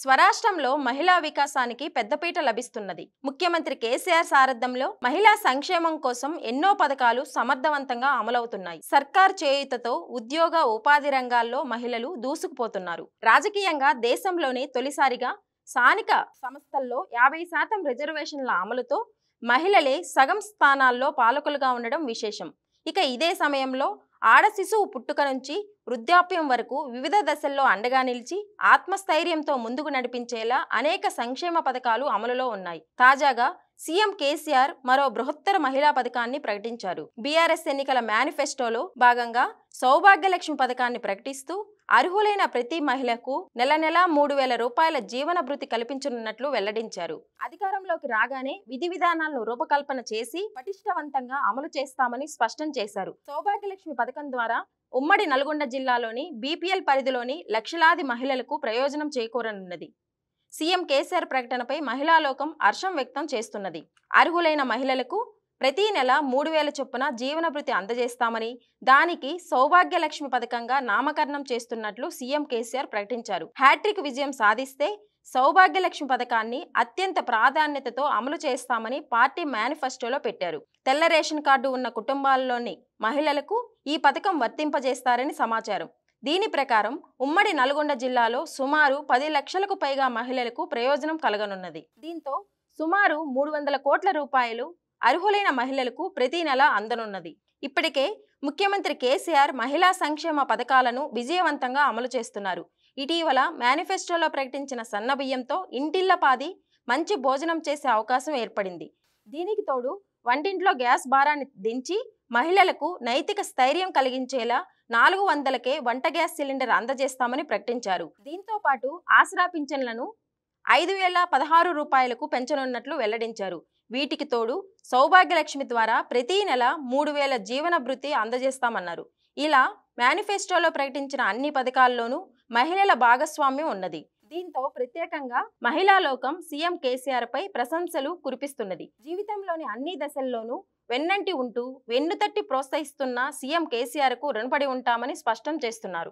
స్వరాష్ట్రంలో మహిళా వికాసానికి పెద్దపీట లభిస్తున్నది ముఖ్యమంత్రి కేసీఆర్ సారథ్యంలో మహిళా సంక్షేమం కోసం ఎన్నో పథకాలు సమర్థవంతంగా అమలవుతున్నాయి సర్కార్ చేయుతతో ఉద్యోగ ఉపాధి రంగాల్లో మహిళలు దూసుకుపోతున్నారు రాజకీయంగా దేశంలోనే తొలిసారిగా స్థానిక సంస్థల్లో యాభై శాతం రిజర్వేషన్ల అమలుతో మహిళలే సగం స్థానాల్లో పాలకులుగా ఉండడం విశేషం ఇక ఇదే సమయంలో ఆడ శిశువు పుట్టుక నుంచి వృద్ధాప్యం వరకు వివిధ దశల్లో అండగా నిలిచి ఆత్మస్థైర్యంతో ముందుకు నడిపించేలా అనేక సంక్షేమ పథకాలు అమలులో ఉన్నాయి తాజాగా సీఎం కేసీఆర్ మరో బృహత్తర మహిళా పథకాన్ని ప్రకటించారు బీఆర్ఎస్ ఎన్నికల మేనిఫెస్టోలో భాగంగా సౌభాగ్యలక్ష్మి పథకాన్ని ప్రకటిస్తూ అర్హులైన ప్రతి మహిళకు నెల నెల మూడు వేల రూపాయల జీవన భృతి కల్పించనున్నట్లు వెల్లడించారు అధికారంలోకి రాగానే విధి విధానాలను రూపకల్పన చేసి పటిష్టవంతంగా అమలు చేస్తామని స్పష్టం చేశారు సౌభాగ్యలక్ష్మి పథకం ద్వారా ఉమ్మడి నల్గొండ జిల్లాలోని బీపీఎల్ పరిధిలోని లక్షలాది మహిళలకు ప్రయోజనం చేకూరనున్నది సీఎం కేసీఆర్ ప్రకటనపై మహిళాలోకం హర్షం వ్యక్తం చేస్తున్నది అర్హులైన మహిళలకు ప్రతి నెల మూడు వేల చొప్పున జీవనభృతి అందజేస్తామని దానికి సౌభాగ్యలక్ష్మి పథకంగా నామకరణం చేస్తున్నట్లు సీఎం కేసీఆర్ ప్రకటించారు హ్యాట్రిక్ విజయం సాధిస్తే సౌభాగ్యలక్ష్మి పథకాన్ని అత్యంత ప్రాధాన్యతతో అమలు చేస్తామని పార్టీ మేనిఫెస్టోలో పెట్టారు తెల్ల రేషన్ కార్డు ఉన్న కుటుంబాల్లోని మహిళలకు ఈ పథకం వర్తింపజేస్తారని సమాచారం దీని ప్రకారం ఉమ్మడి నల్గొండ జిల్లాలో సుమారు పది లక్షలకు పైగా మహిళలకు ప్రయోజనం కలగనున్నది దీంతో సుమారు మూడు వందల కోట్ల రూపాయలు అర్హులైన మహిళలకు ప్రతి నెల అందనున్నది ఇప్పటికే ముఖ్యమంత్రి కేసీఆర్ మహిళా సంక్షేమ పథకాలను విజయవంతంగా అమలు చేస్తున్నారు ఇటీవల మేనిఫెస్టోలో ప్రకటించిన సన్నబియ్యంతో పాది మంచి భోజనం చేసే అవకాశం ఏర్పడింది దీనికి తోడు వంటింట్లో గ్యాస్ భారాన్ని దించి మహిళలకు నైతిక స్థైర్యం కలిగించేలా నాలుగు వందలకే వంట గ్యాస్ సిలిండర్ అందజేస్తామని ప్రకటించారు దీంతో పాటు ఆసరా పింఛన్లను ఐదు వేల పదహారు రూపాయలకు పెంచనున్నట్లు వెల్లడించారు వీటికి తోడు సౌభాగ్యలక్ష్మి ద్వారా ప్రతి నెల మూడు వేల జీవన భృతి అందజేస్తామన్నారు ఇలా మేనిఫెస్టోలో ప్రకటించిన అన్ని పథకాల్లోనూ మహిళల భాగస్వామ్యం ఉన్నది దీంతో ప్రత్యేకంగా మహిళా లోకం సీఎం కేసీఆర్ పై ప్రశంసలు కురిపిస్తున్నది జీవితంలోని అన్ని దశల్లోనూ వెన్నంటి ఉంటూ వెన్నుతట్టి ప్రోత్సహిస్తున్న సీఎం కేసీఆర్ కు రుణపడి ఉంటామని స్పష్టం చేస్తున్నారు